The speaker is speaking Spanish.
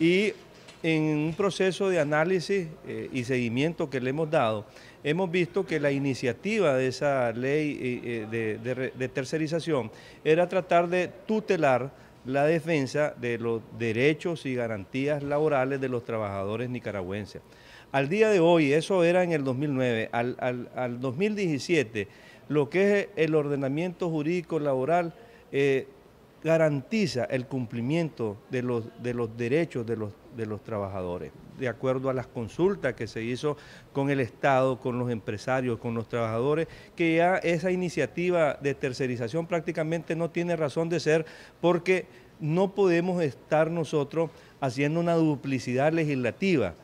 y en un proceso de análisis eh, y seguimiento que le hemos dado, hemos visto que la iniciativa de esa ley eh, eh, de, tercerización era tratar de tutelar la defensa de los derechos y garantías laborales de los trabajadores nicaragüenses. Al día de hoy, eso era en el 2009, al, 2017, lo que es el ordenamiento jurídico laboral garantiza el cumplimiento de los, de los derechos de los, de los trabajadores, de acuerdo a las consultas que se hizo con el Estado, con los empresarios, con los trabajadores, que ya esa iniciativa de tercerización prácticamente no tiene razón de ser porque no podemos estar nosotros haciendo una duplicidad legislativa.